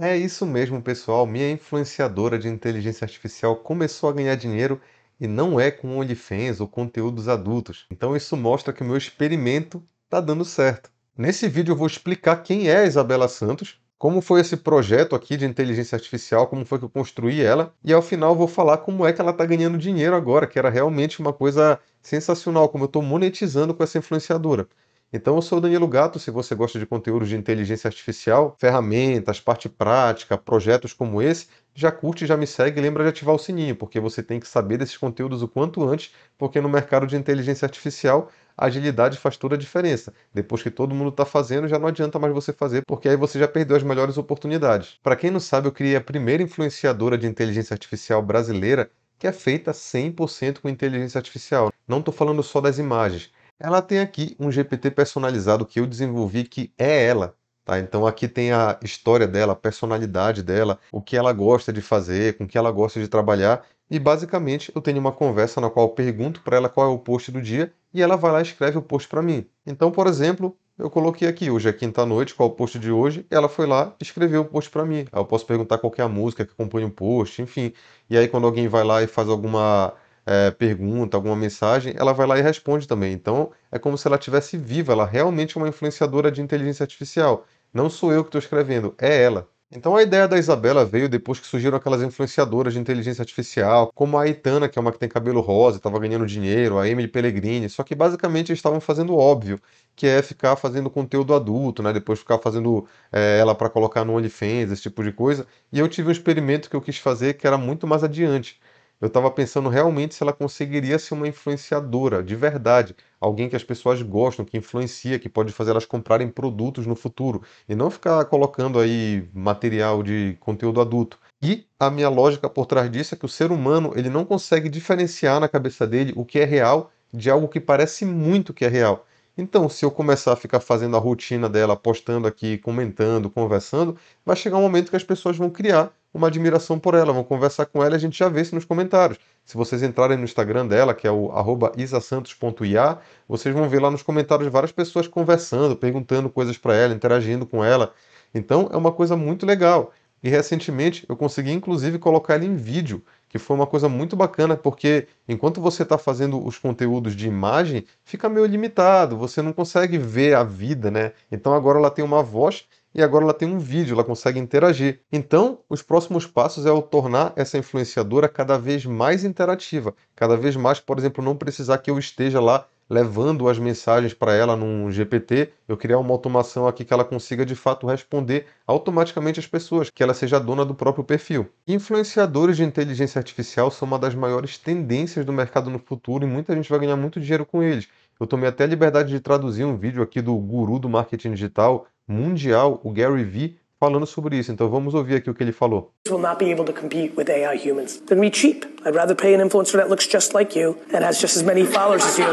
É isso mesmo, pessoal. Minha influenciadora de inteligência artificial começou a ganhar dinheiro e não é com OnlyFans ou conteúdos adultos. Então isso mostra que o meu experimento está dando certo. Nesse vídeo eu vou explicar quem é a Isabela Santos, como foi esse projeto aqui de inteligência artificial, como foi que eu construí ela, e ao final vou falar como é que ela está ganhando dinheiro agora, que era realmente uma coisa sensacional, como eu estou monetizando com essa influenciadora. Então, eu sou o Danilo Gato. Se você gosta de conteúdos de inteligência artificial, ferramentas, parte prática, projetos como esse, já curte, já me segue e lembra de ativar o sininho, porque você tem que saber desses conteúdos o quanto antes, porque no mercado de inteligência artificial, a agilidade faz toda a diferença. Depois que todo mundo está fazendo, já não adianta mais você fazer, porque aí você já perdeu as melhores oportunidades. Para quem não sabe, eu criei a primeira influenciadora de inteligência artificial brasileira que é feita 100% com inteligência artificial. Não estou falando só das imagens, ela tem aqui um GPT personalizado que eu desenvolvi que é ela. Tá? Então aqui tem a história dela, a personalidade dela, o que ela gosta de fazer, com que ela gosta de trabalhar. E basicamente eu tenho uma conversa na qual eu pergunto para ela qual é o post do dia e ela vai lá e escreve o post para mim. Então, por exemplo, eu coloquei aqui, hoje é quinta-noite, qual é o post de hoje, ela foi lá e escreveu o post para mim. Aí eu posso perguntar qual é a música que acompanha o post, enfim. E aí quando alguém vai lá e faz alguma é, pergunta, alguma mensagem, ela vai lá e responde também. Então é como se ela tivesse viva, ela realmente é uma influenciadora de inteligência artificial. Não sou eu que estou escrevendo, é ela. Então a ideia da Isabela veio depois que surgiram aquelas influenciadoras de inteligência artificial, como a Aitana, que é uma que tem cabelo rosa, estava ganhando dinheiro, a Emily Pellegrini, só que basicamente eles estavam fazendo o óbvio, que é ficar fazendo conteúdo adulto, né? Depois ficar fazendo é, ela para colocar no OnlyFans, esse tipo de coisa. E eu tive um experimento que eu quis fazer que era muito mais adiante, eu estava pensando realmente se ela conseguiria ser uma influenciadora de verdade, alguém que as pessoas gostam, que influencia, que pode fazer elas comprarem produtos no futuro e não ficar colocando aí material de conteúdo adulto. E a minha lógica por trás disso é que o ser humano ele não consegue diferenciar na cabeça dele o que é real de algo que parece muito que é real. Então, se eu começar a ficar fazendo a rotina dela, postando aqui, comentando, conversando, vai chegar um momento que as pessoas vão criar uma admiração por ela, vão conversar com ela e a gente já vê isso nos comentários. Se vocês entrarem no Instagram dela, que é o isasantos.ia, vocês vão ver lá nos comentários várias pessoas conversando, perguntando coisas para ela, interagindo com ela. Então é uma coisa muito legal. E recentemente eu consegui inclusive colocar ela em vídeo, que foi uma coisa muito bacana, porque enquanto você está fazendo os conteúdos de imagem, fica meio limitado, você não consegue ver a vida, né? Então agora ela tem uma voz e agora ela tem um vídeo, ela consegue interagir. Então, os próximos passos é o tornar essa influenciadora cada vez mais interativa, cada vez mais, por exemplo, não precisar que eu esteja lá levando as mensagens para ela num GPT, eu criar uma automação aqui que ela consiga de fato responder automaticamente as pessoas, que ela seja dona do próprio perfil. Influenciadores de inteligência artificial são uma das maiores tendências do mercado no futuro e muita gente vai ganhar muito dinheiro com eles. Eu tomei até a liberdade de traduzir um vídeo aqui do guru do marketing digital, mundial, o Gary Vee falando sobre isso. Então vamos ouvir aqui o que ele falou. Will not be able to compete with AI humans. Then be cheap. I'd rather pay an influencer that looks just like you and has just as many followers as you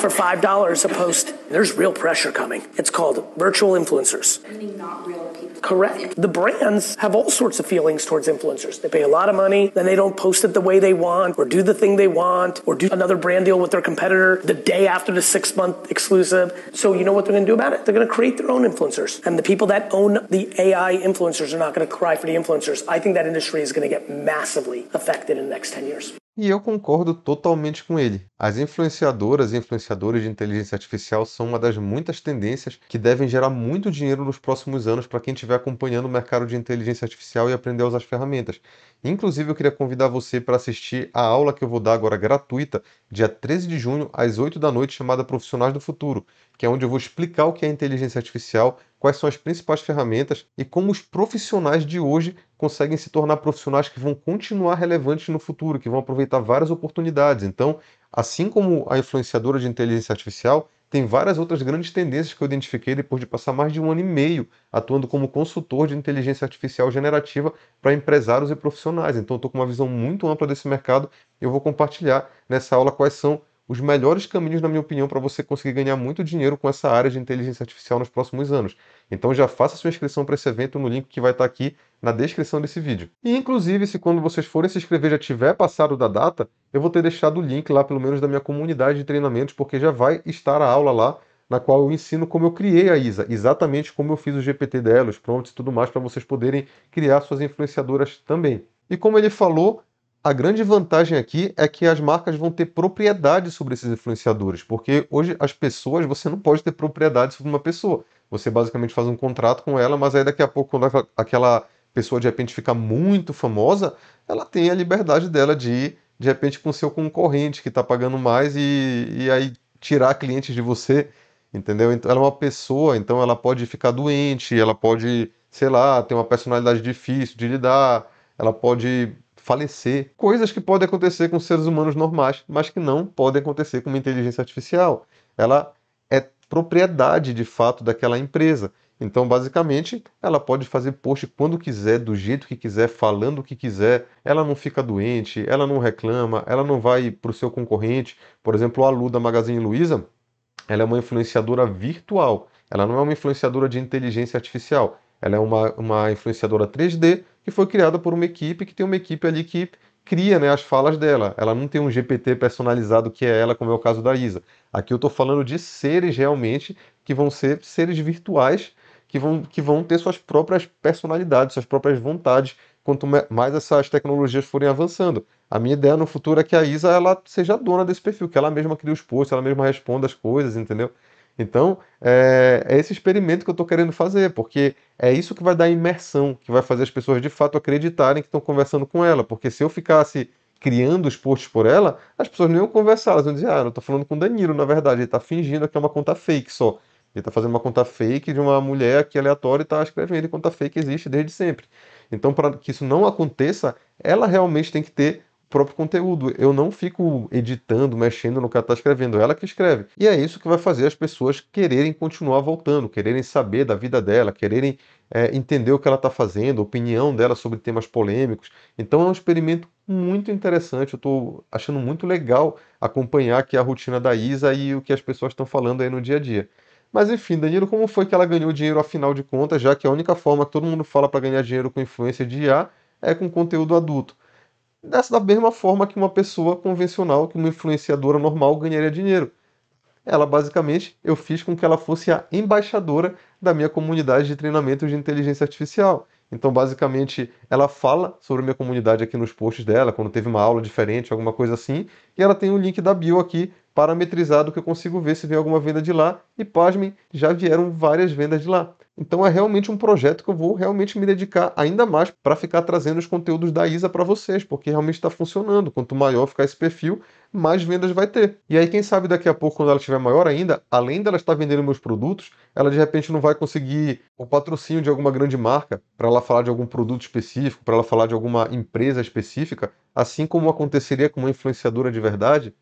for five dollars a post. There's real pressure coming. It's called virtual influencers. Not real people. Correct. The brands have all sorts of feelings towards influencers. They pay a lot of money, then they don't post it the way they want, or do the thing they want, or do another brand deal with their competitor the day after the six month exclusive. So you know what they're going to do about it? They're going to create their own influencers, and the people that own the AI AI influencers are not going to cry for the influencers. I think that industry is going to get massively affected in the next 10 years. E eu concordo totalmente com ele. As influenciadoras e influenciadores de inteligência artificial são uma das muitas tendências que devem gerar muito dinheiro nos próximos anos para quem estiver acompanhando o mercado de inteligência artificial e aprender a usar as ferramentas. Inclusive, eu queria convidar você para assistir a aula que eu vou dar agora gratuita, dia 13 de junho, às 8 da noite, chamada Profissionais do Futuro, que é onde eu vou explicar o que é inteligência artificial, quais são as principais ferramentas e como os profissionais de hoje conseguem se tornar profissionais que vão continuar relevantes no futuro, que vão aproveitar várias oportunidades. Então, Assim como a influenciadora de inteligência artificial, tem várias outras grandes tendências que eu identifiquei depois de passar mais de um ano e meio atuando como consultor de inteligência artificial generativa para empresários e profissionais. Então, estou com uma visão muito ampla desse mercado e eu vou compartilhar nessa aula quais são os melhores caminhos, na minha opinião, para você conseguir ganhar muito dinheiro com essa área de inteligência artificial nos próximos anos. Então já faça sua inscrição para esse evento no link que vai estar tá aqui na descrição desse vídeo. E inclusive, se quando vocês forem se inscrever já tiver passado da data, eu vou ter deixado o link lá, pelo menos da minha comunidade de treinamentos, porque já vai estar a aula lá na qual eu ensino como eu criei a ISA, exatamente como eu fiz o GPT dela, os prompts e tudo mais, para vocês poderem criar suas influenciadoras também. E como ele falou, a grande vantagem aqui é que as marcas vão ter propriedade sobre esses influenciadores, porque hoje as pessoas, você não pode ter propriedade sobre uma pessoa. Você basicamente faz um contrato com ela, mas aí daqui a pouco, quando aquela pessoa de repente fica muito famosa, ela tem a liberdade dela de ir, de repente, com seu concorrente que está pagando mais e, e aí tirar clientes de você, entendeu? Então, ela é uma pessoa, então ela pode ficar doente, ela pode, sei lá, ter uma personalidade difícil de lidar, ela pode falecer. Coisas que podem acontecer com seres humanos normais, mas que não podem acontecer com uma inteligência artificial. Ela é propriedade de fato daquela empresa. Então, basicamente, ela pode fazer post quando quiser, do jeito que quiser, falando o que quiser. Ela não fica doente, ela não reclama, ela não vai para o seu concorrente. Por exemplo, a Lu da Magazine Luiza, ela é uma influenciadora virtual. Ela não é uma influenciadora de inteligência artificial. Ela é uma, uma influenciadora 3D que foi criada por uma equipe, que tem uma equipe ali que cria né, as falas dela. Ela não tem um GPT personalizado que é ela, como é o caso da Isa. Aqui eu estou falando de seres realmente que vão ser seres virtuais, que vão, que vão ter suas próprias personalidades, suas próprias vontades, quanto mais essas tecnologias forem avançando. A minha ideia no futuro é que a Isa ela seja dona desse perfil, que ela mesma crie os posts, ela mesma responda as coisas, entendeu? Então, é, é esse experimento que eu estou querendo fazer, porque é isso que vai dar imersão, que vai fazer as pessoas de fato acreditarem que estão conversando com ela. Porque se eu ficasse criando os posts por ela, as pessoas não iam conversar, elas iam dizer, ah, eu estou falando com o Danilo, na verdade, ele está fingindo que é uma conta fake só. Ele está fazendo uma conta fake de uma mulher aqui é aleatória e está escrevendo. Conta fake existe desde sempre. Então, para que isso não aconteça, ela realmente tem que ter próprio conteúdo. Eu não fico editando, mexendo no que ela está escrevendo, ela que escreve. E é isso que vai fazer as pessoas quererem continuar voltando, quererem saber da vida dela, quererem é, entender o que ela está fazendo, a opinião dela sobre temas polêmicos. Então é um experimento muito interessante. Eu estou achando muito legal acompanhar aqui a rotina da Isa e o que as pessoas estão falando aí no dia a dia. Mas enfim, Danilo, como foi que ela ganhou dinheiro afinal de contas, já que a única forma que todo mundo fala para ganhar dinheiro com influência de IA é com conteúdo adulto? dessa da mesma forma que uma pessoa convencional, que uma influenciadora normal ganharia dinheiro. Ela basicamente eu fiz com que ela fosse a embaixadora da minha comunidade de treinamento de inteligência artificial. Então, basicamente, ela fala sobre a minha comunidade aqui nos posts dela, quando teve uma aula diferente, alguma coisa assim, e ela tem o um link da bio aqui parametrizado que eu consigo ver se vem alguma venda de lá, e pasmem, já vieram várias vendas de lá. Então é realmente um projeto que eu vou realmente me dedicar ainda mais para ficar trazendo os conteúdos da Isa para vocês, porque realmente está funcionando. Quanto maior ficar esse perfil, mais vendas vai ter. E aí, quem sabe daqui a pouco, quando ela estiver maior ainda, além dela estar vendendo meus produtos, ela de repente não vai conseguir o patrocínio de alguma grande marca para ela falar de algum produto específico, para ela falar de alguma empresa específica, assim como aconteceria com uma influenciadora de verdade.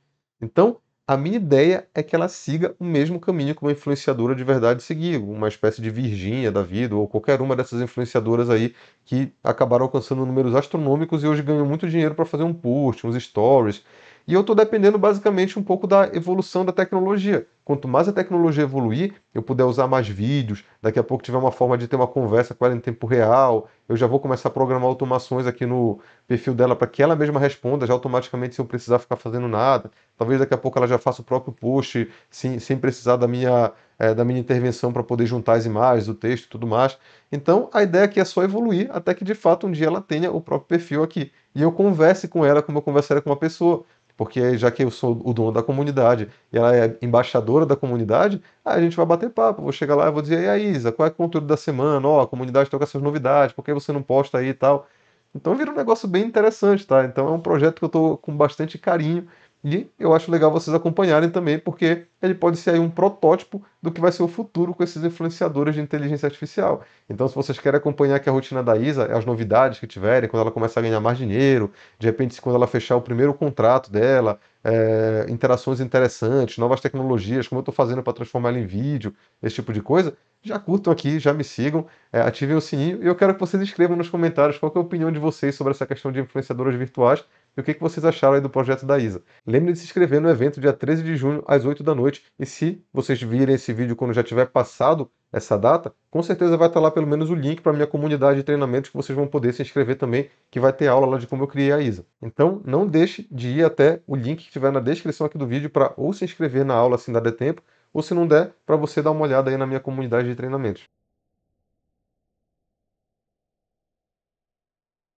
Então, a minha ideia é que ela siga o mesmo caminho que uma influenciadora de verdade seguiu, uma espécie de Virgínia da vida ou qualquer uma dessas influenciadoras aí que acabaram alcançando números astronômicos e hoje ganham muito dinheiro para fazer um post, uns stories e eu estou dependendo basicamente um pouco da evolução da tecnologia. Quanto mais a tecnologia evoluir, eu puder usar mais vídeos, daqui a pouco tiver uma forma de ter uma conversa com ela em tempo real, eu já vou começar a programar automações aqui no perfil dela para que ela mesma responda já automaticamente se eu precisar ficar fazendo nada. Talvez daqui a pouco ela já faça o próprio post sem, sem precisar da minha, é, da minha intervenção para poder juntar as imagens, o texto e tudo mais. Então a ideia aqui é só evoluir até que de fato um dia ela tenha o próprio perfil aqui. E eu converse com ela como eu conversaria com uma pessoa porque já que eu sou o dono da comunidade e ela é embaixadora da comunidade, a gente vai bater papo. Vou chegar lá e vou dizer, e aí, Isa, qual é o conteúdo da semana? Ó, oh, a comunidade toca essas novidades, por que você não posta aí e tal? Então vira um negócio bem interessante, tá? Então é um projeto que eu estou com bastante carinho e eu acho legal vocês acompanharem também, porque ele pode ser aí um protótipo do que vai ser o futuro com esses influenciadores de inteligência artificial. Então, se vocês querem acompanhar aqui a rotina da Isa, as novidades que tiverem, quando ela começar a ganhar mais dinheiro, de repente, quando ela fechar o primeiro contrato dela, é, interações interessantes, novas tecnologias, como eu estou fazendo para transformar ela em vídeo, esse tipo de coisa, já curtam aqui, já me sigam, é, ativem o sininho e eu quero que vocês escrevam nos comentários qual é a opinião de vocês sobre essa questão de influenciadoras virtuais e o que vocês acharam aí do projeto da ISA? Lembre de se inscrever no evento dia 13 de junho às 8 da noite. E se vocês virem esse vídeo quando já tiver passado essa data, com certeza vai estar lá pelo menos o link para minha comunidade de treinamentos que vocês vão poder se inscrever também, que vai ter aula lá de como eu criei a ISA. Então, não deixe de ir até o link que estiver na descrição aqui do vídeo para ou se inscrever na aula se assim ainda der tempo, ou se não der, para você dar uma olhada aí na minha comunidade de treinamentos.